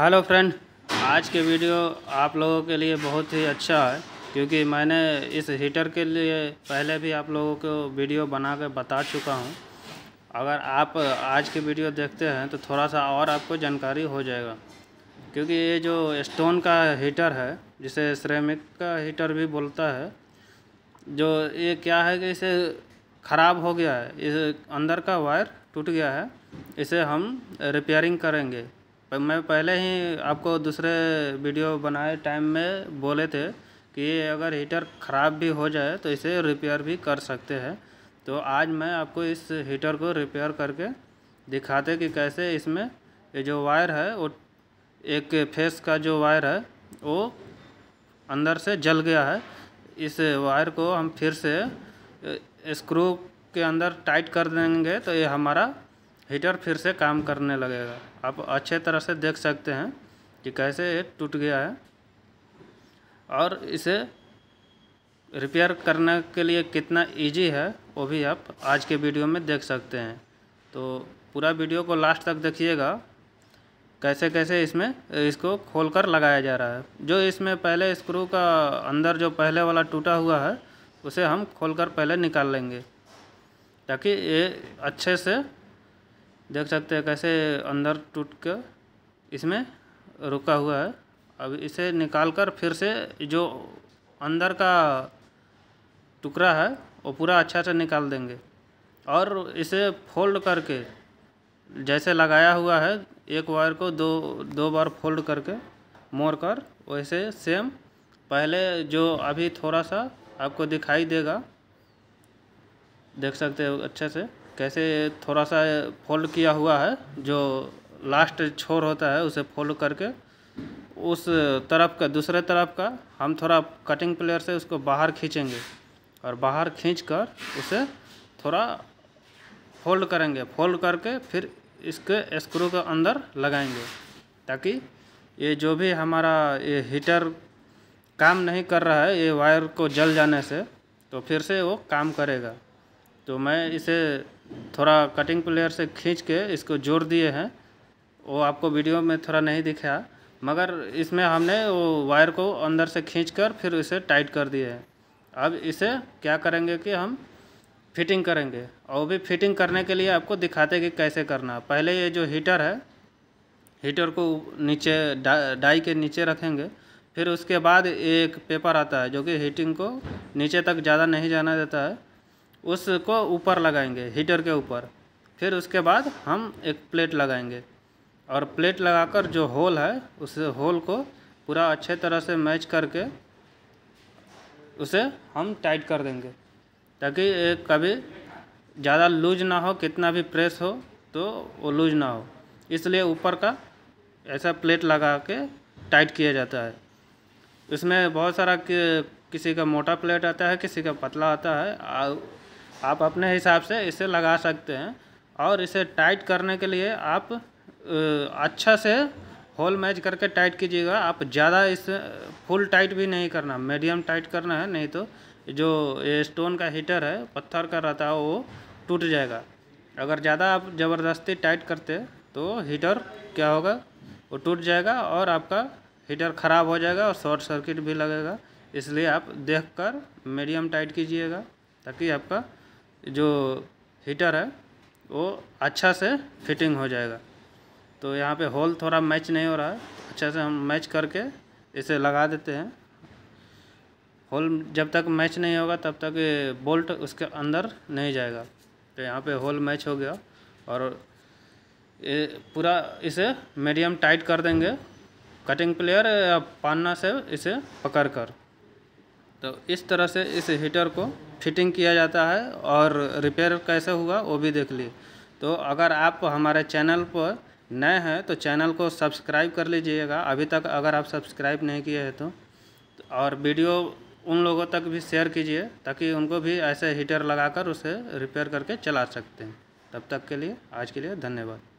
hello friend आज के video आप लोगों के लिए बहुत ही अच्छा है क्योंकि मैंने इस हीटर के लिए पहले भी आप लोगों को वीडियो बना के बता चुका हूँ अगर आप आज की वीडियो देखते हैं तो थोड़ा सा और आपको जानकारी हो जाएगा क्योंकि ये जो स्टोन का हीटर है जिसे श्रेमिक का हीटर भी बोलता है जो ये क्या है कि इसे ख़राब हो गया है इस अंदर का वायर टूट गया है इसे हम रिपेयरिंग करेंगे पर मैं पहले ही आपको दूसरे वीडियो बनाए टाइम में बोले थे कि अगर हीटर ख़राब भी हो जाए तो इसे रिपेयर भी कर सकते हैं तो आज मैं आपको इस हीटर को रिपेयर करके दिखाते कि कैसे इसमें ये जो वायर है वो एक फेस का जो वायर है वो अंदर से जल गया है इस वायर को हम फिर से स्क्रू के अंदर टाइट कर देंगे तो ये हमारा हीटर फिर से काम करने लगेगा आप अच्छे तरह से देख सकते हैं कि कैसे ये टूट गया है और इसे रिपेयर करने के लिए कितना इजी है वो भी आप आज के वीडियो में देख सकते हैं तो पूरा वीडियो को लास्ट तक देखिएगा कैसे कैसे इसमें इसको खोल कर लगाया जा रहा है जो इसमें पहले स्क्रू का अंदर जो पहले वाला टूटा हुआ है उसे हम खोल कर पहले निकाल लेंगे ताकि ये अच्छे से देख सकते हैं कैसे अंदर टूट कर इसमें रुका हुआ है अब इसे निकाल कर फिर से जो अंदर का टुकड़ा है वो पूरा अच्छा से निकाल देंगे और इसे फोल्ड करके जैसे लगाया हुआ है एक वायर को दो दो बार फोल्ड करके मोड़ कर वैसे सेम पहले जो अभी थोड़ा सा आपको दिखाई देगा देख सकते हो अच्छे से कैसे थोड़ा सा फोल्ड किया हुआ है जो लास्ट छोर होता है उसे फोल्ड करके उस तरफ का दूसरे तरफ का हम थोड़ा कटिंग प्लेयर से उसको बाहर खींचेंगे और बाहर खींच कर उसे थोड़ा फोल्ड करेंगे फोल्ड करके फिर इसके स्क्रू के अंदर लगाएंगे ताकि ये जो भी हमारा ये हीटर काम नहीं कर रहा है ये वायर को जल जाने से तो फिर से वो काम करेगा तो मैं इसे थोड़ा कटिंग प्लेयर से खींच के इसको जोड़ दिए हैं वो आपको वीडियो में थोड़ा नहीं दिखाया मगर इसमें हमने वो वायर को अंदर से खींच कर फिर इसे टाइट कर दिए है अब इसे क्या करेंगे कि हम फिटिंग करेंगे और भी फिटिंग करने के लिए आपको दिखाते कि कैसे करना पहले ये जो हीटर है हीटर को नीचे डा, डाई के नीचे रखेंगे फिर उसके बाद एक पेपर आता है जो कि हीटिंग को नीचे तक ज़्यादा नहीं जाना देता है उसको ऊपर लगाएंगे हीटर के ऊपर फिर उसके बाद हम एक प्लेट लगाएंगे और प्लेट लगाकर जो होल है उस होल को पूरा अच्छे तरह से मैच करके उसे हम टाइट कर देंगे ताकि कभी ज़्यादा लूज ना हो कितना भी प्रेस हो तो वो लूज ना हो इसलिए ऊपर का ऐसा प्लेट लगा के टाइट किया जाता है इसमें बहुत सारा कि, किसी का मोटा प्लेट आता है किसी का पतला आता है आप अपने हिसाब से इसे लगा सकते हैं और इसे टाइट करने के लिए आप अच्छा से होल मैच करके टाइट कीजिएगा आप ज़्यादा इस फुल टाइट भी नहीं करना मीडियम टाइट करना है नहीं तो जो ये स्टोन का हीटर है पत्थर का रहता है वो टूट जाएगा अगर ज़्यादा आप ज़बरदस्ती टाइट करते तो हीटर क्या होगा वो टूट जाएगा और आपका हीटर ख़राब हो जाएगा और शॉर्ट सर्किट भी लगेगा इसलिए आप देखकर मीडियम टाइट कीजिएगा ताकि आपका जो हीटर है वो अच्छा से फिटिंग हो जाएगा तो यहाँ पे होल थोड़ा मैच नहीं हो रहा है अच्छा से हम मैच करके इसे लगा देते हैं होल जब तक मैच नहीं होगा तब तक बोल्ट उसके अंदर नहीं जाएगा तो यहाँ पे होल मैच हो गया और ये पूरा इसे मीडियम टाइट कर देंगे कटिंग प्लेयर या पानना से इसे पकड़ कर तो इस तरह से इस हीटर को फिटिंग किया जाता है और रिपेयर कैसे हुआ वो भी देख लिए तो अगर आप हमारे चैनल पर नए हैं तो चैनल को सब्सक्राइब कर लीजिएगा अभी तक अगर आप सब्सक्राइब नहीं किए हैं तो, तो और वीडियो उन लोगों तक भी शेयर कीजिए ताकि उनको भी ऐसे हीटर लगाकर उसे रिपेयर करके चला सकते हैं तब तक के लिए आज के लिए धन्यवाद